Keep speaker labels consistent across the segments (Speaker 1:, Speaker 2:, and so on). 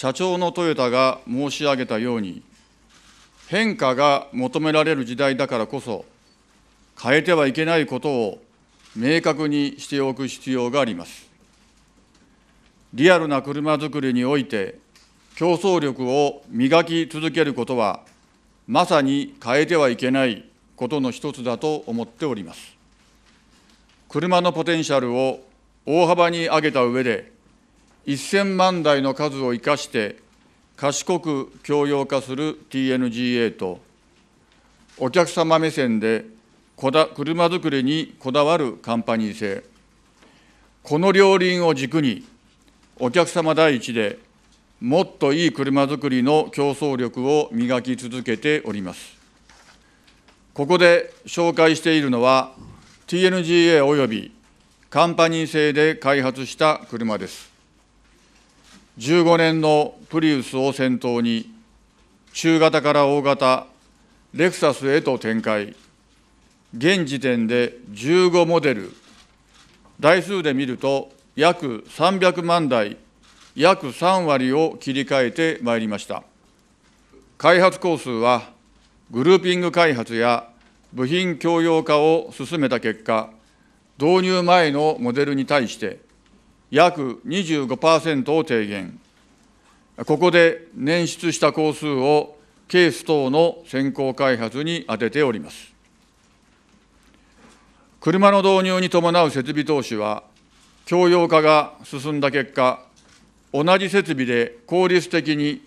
Speaker 1: 社長のトヨタが申し上げたように、変化が求められる時代だからこそ、変えてはいけないことを明確にしておく必要があります。リアルな車づくりにおいて、競争力を磨き続けることは、まさに変えてはいけないことの一つだと思っております。車のポテンシャルを大幅に上げた上で、1000万台の数を生かして、賢く共用化する TNGA と、お客様目線でこだ車づくりにこだわるカンパニー性、この両輪を軸に、お客様第一で、もっといい車づくりの競争力を磨き続けております。ここで紹介しているのは、TNGA およびカンパニー製で開発した車です。15年のプリウスを先頭に、中型から大型、レクサスへと展開、現時点で15モデル、台数で見ると約300万台、約3割を切り替えてまいりました。開発工数は、グルーピング開発や部品共用化を進めた結果、導入前のモデルに対して、約25%を低減、ここで捻出した工数をケース等の先行開発に充てております。車の導入に伴う設備投資は、共用化が進んだ結果、同じ設備で効率的に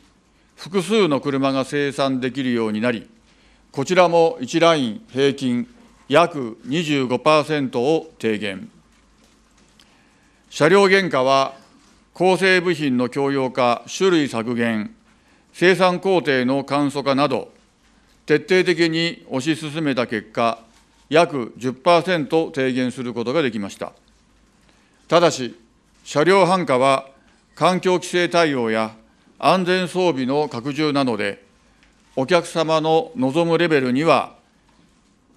Speaker 1: 複数の車が生産できるようになり、こちらも1ライン平均約25%を低減。車両原価は構成部品の共用化、種類削減、生産工程の簡素化など、徹底的に推し進めた結果、約10%低減することができました。ただし、車両半価は環境規制対応や安全装備の拡充などで、お客様の望むレベルには、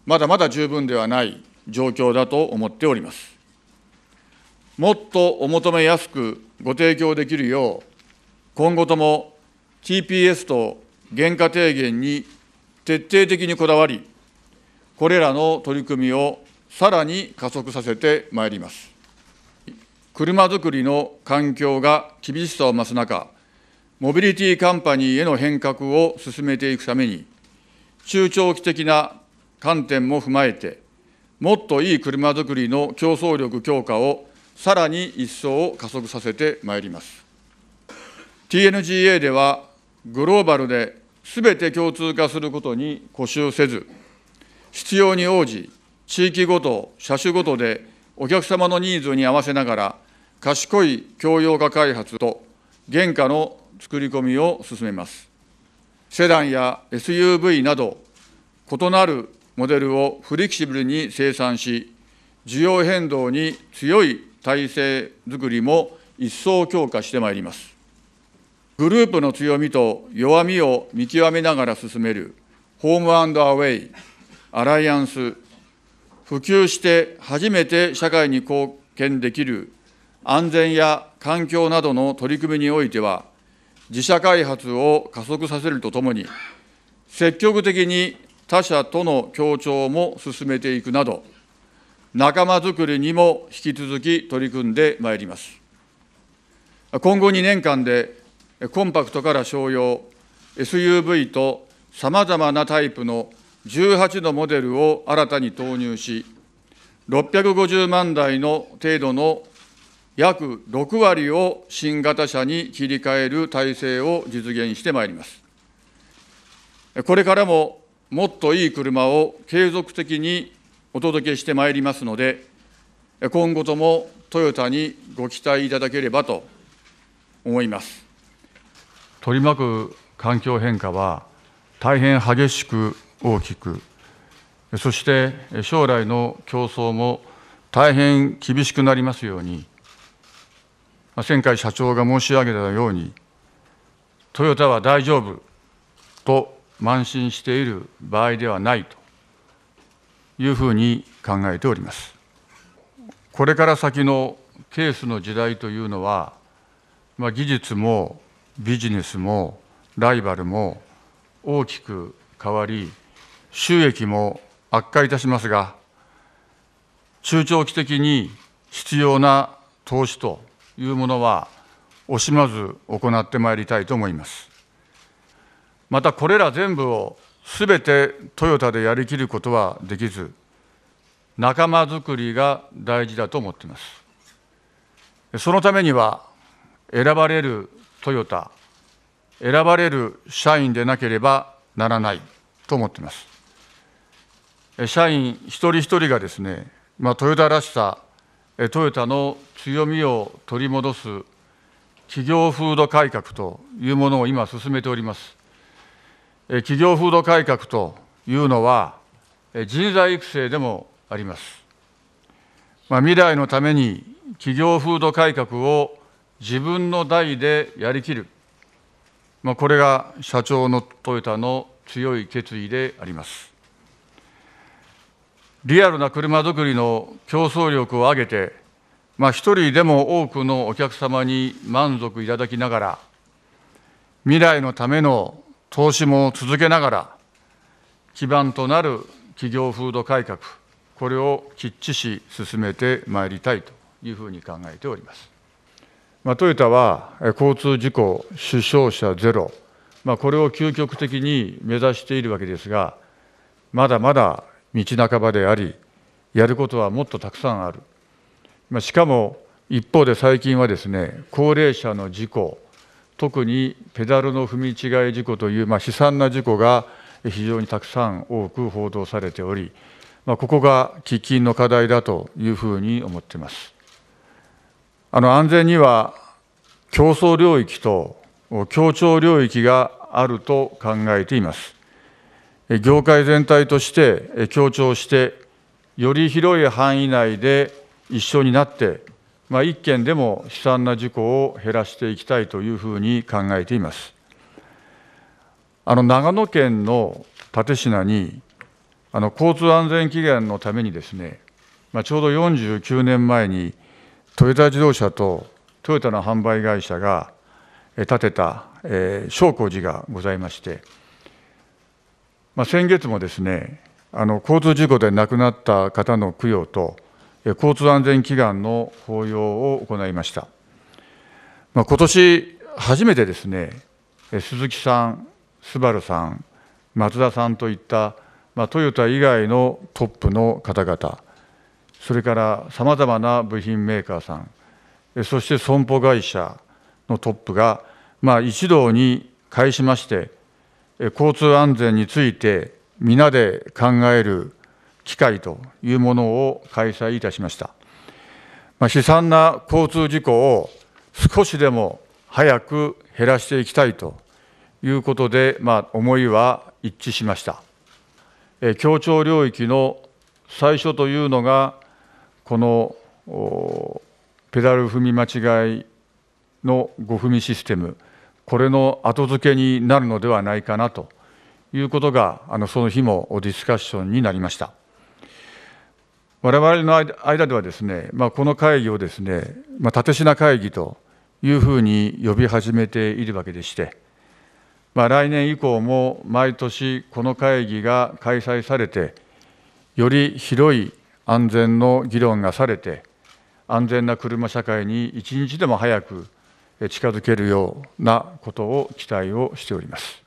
Speaker 1: まだまだ十分ではない状況だと思っております。もっとお求めやすくご提供できるよう、今後とも TPS と原価低減に徹底的にこだわり、これらの取り組みをさらに加速させてまいります。車づくりの環境が厳しさを増す中、モビリティカンパニーへの変革を進めていくために、中長期的な観点も踏まえて、もっといい車づくりの競争力強化をさらに一層加速させてまいります。TNGA では、グローバルで全て共通化することに固執せず、必要に応じ、地域ごと、車種ごとでお客様のニーズに合わせながら、賢い共用化開発と原価の作り込みを進めます。セダンや SUV など、異なるモデルをフレキシブルに生産し、需要変動に強い体制づくりも一層強化してまいります。グループの強みと弱みを見極めながら進める、ホームアウェイ、アライアンス、普及して初めて社会に貢献できる安全や環境などの取り組みにおいては、自社開発を加速させるとともに、積極的に他社との協調も進めていくなど、仲間づくりにも引き続き取り組んでまいります。今後2年間で、コンパクトから商用、SUV とさまざまなタイプの18のモデルを新たに投入し、650万台の程度の約6割を新型車に切り替える体制を実現してまいります。これからももっといい車を継続的にお届けしてまいりますので、今後ともトヨタにご期待いただければと思います取り巻く環境変化は大変激しく大きくそして将来の競争も大変厳しくなりますように前回社長が申し上げたようにトヨタは大丈夫と慢心している場合ではないというふうに考えております。これから先のケースの時代というのは、まあ、技術もビジネスもライバルも大きく変わり収益も悪化いたしますが中長期的に必要な投資というものは惜しまず行ってまいりたいと思いますまたこれら全部をすべてトヨタでやりきることはできず、仲間づくりが大事だと思っています。そのためには、選ばれるトヨタ、選ばれる社員でなければならないと思っています。社員一人一人がですね、まあ、トヨタらしさ、トヨタの強みを取り戻す企業風土改革というものを今進めております。企業風土改革というのは、人材育成でもあります。まあ、未来のために企業風土改革を自分の代でやりきる、まあ、これが社長のトヨタの強い決意であります。リアルな車作りの競争力を上げて、まあ、一人でも多くのお客様に満足いただきながら、未来のための投資も続けながら基盤となる企業風土改革これをきっちし進めてまいりたいというふうに考えております、まあ、トヨタは交通事故死傷者ゼロ、まあ、これを究極的に目指しているわけですがまだまだ道半ばでありやることはもっとたくさんある、まあ、しかも一方で最近はですね高齢者の事故特にペダルの踏み違い事故という、まあ、悲惨な事故が非常にたくさん多く報道されており、まあ、ここが喫緊の課題だというふうに思っています。あの安全には競争領域と協調領域があると考えています。業界全体として協調して、より広い範囲内で一緒になってまあ、一件でも悲惨な事故を減らしていきたいというふうに考えています。あの長野県の立科にあの交通安全祈願のためにですね、まあ、ちょうど49年前にトヨタ自動車とトヨタの販売会社が建てた、え商工寺がございまして、まあ、先月もですねあの交通事故で亡くなった方の供養と交通安全祈願の法要を行いました。まあ、今年初めてですね、鈴木さん、スバルさん、松田さんといった、まあ、トヨタ以外のトップの方々、それからさまざまな部品メーカーさん、そして損保会社のトップが、まあ、一堂に会しまして、交通安全について皆で考える機会というものを開催いたしました、まあ、悲惨な交通事故を少しでも早く減らしていきたいということで、まあ、思いは一致しましたえ協調領域の最初というのがこのペダル踏み間違いの5踏みシステムこれの後付けになるのではないかなということがあのその日もディスカッションになりました。我々の間ではですね、まあ、この会議をですね、まあ、縦品会議というふうに呼び始めているわけでして、まあ、来年以降も毎年この会議が開催されてより広い安全の議論がされて安全な車社会に一日でも早く近づけるようなことを期待をしております。